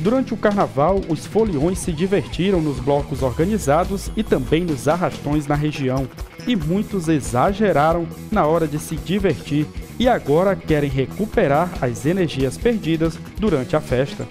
Durante o carnaval, os foliões se divertiram nos blocos organizados e também nos arrastões na região. E muitos exageraram na hora de se divertir e agora querem recuperar as energias perdidas durante a festa.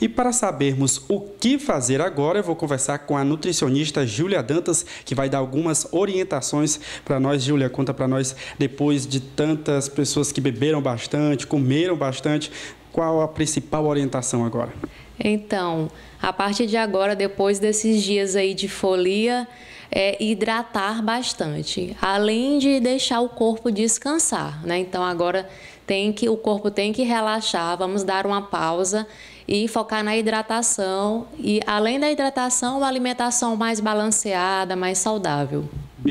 E para sabermos o que fazer agora, eu vou conversar com a nutricionista Júlia Dantas, que vai dar algumas orientações para nós. Júlia, conta para nós, depois de tantas pessoas que beberam bastante, comeram bastante, qual a principal orientação agora? Então, a partir de agora, depois desses dias aí de folia, é hidratar bastante, além de deixar o corpo descansar, né? Então agora tem que o corpo tem que relaxar, vamos dar uma pausa e focar na hidratação e além da hidratação, uma alimentação mais balanceada, mais saudável.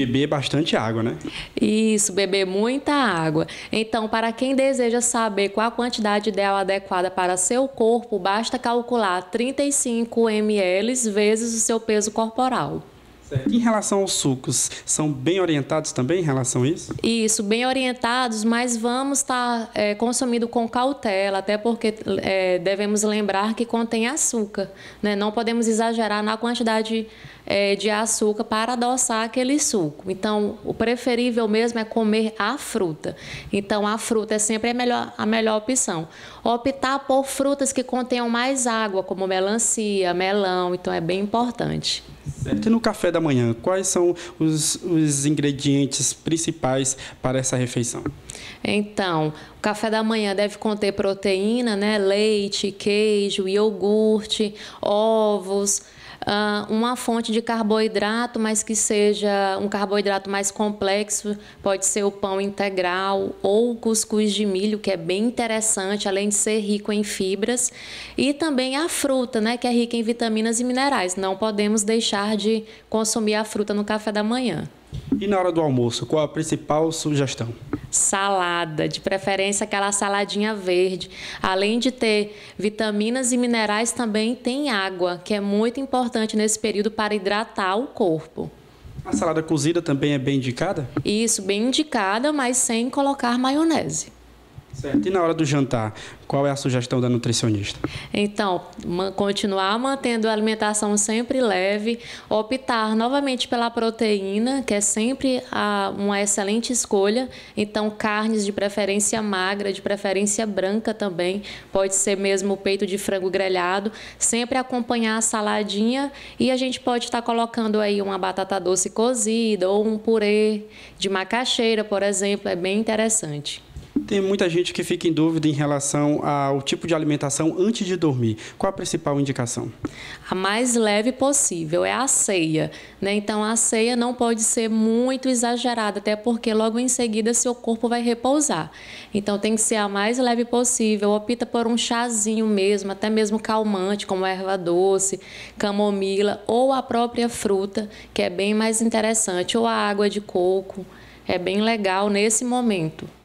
Beber bastante água, né? Isso, beber muita água. Então, para quem deseja saber qual a quantidade ideal adequada para seu corpo, basta calcular 35 ml vezes o seu peso corporal. Certo. Em relação aos sucos, são bem orientados também em relação a isso? Isso, bem orientados, mas vamos estar tá, é, consumindo com cautela, até porque é, devemos lembrar que contém açúcar. Né? Não podemos exagerar na quantidade é, de açúcar para adoçar aquele suco. Então, o preferível mesmo é comer a fruta. Então, a fruta é sempre a melhor, a melhor opção. Optar por frutas que contenham mais água, como melancia, melão, então é bem importante certo. É, e no café da manhã, quais são os, os ingredientes principais para essa refeição? Então, o café da manhã deve conter proteína, né? Leite, queijo, iogurte, ovos. Uh, uma fonte de carboidrato, mas que seja um carboidrato mais complexo, pode ser o pão integral ou o cuscuz de milho, que é bem interessante, além de ser rico em fibras, e também a fruta, né, que é rica em vitaminas e minerais. Não podemos deixar de consumir a fruta no café da manhã. E na hora do almoço, qual a principal sugestão? salada, de preferência aquela saladinha verde. Além de ter vitaminas e minerais, também tem água, que é muito importante nesse período para hidratar o corpo. A salada cozida também é bem indicada? Isso, bem indicada, mas sem colocar maionese. Certo. E na hora do jantar, qual é a sugestão da nutricionista? Então, continuar mantendo a alimentação sempre leve, optar novamente pela proteína, que é sempre a, uma excelente escolha. Então, carnes de preferência magra, de preferência branca também, pode ser mesmo peito de frango grelhado. Sempre acompanhar a saladinha e a gente pode estar colocando aí uma batata doce cozida ou um purê de macaxeira, por exemplo, é bem interessante. Tem muita gente que fica em dúvida em relação ao tipo de alimentação antes de dormir. Qual a principal indicação? A mais leve possível é a ceia. Né? Então, a ceia não pode ser muito exagerada, até porque logo em seguida seu corpo vai repousar. Então, tem que ser a mais leve possível. Opta por um chazinho mesmo, até mesmo calmante, como erva doce, camomila ou a própria fruta, que é bem mais interessante, ou a água de coco. É bem legal nesse momento.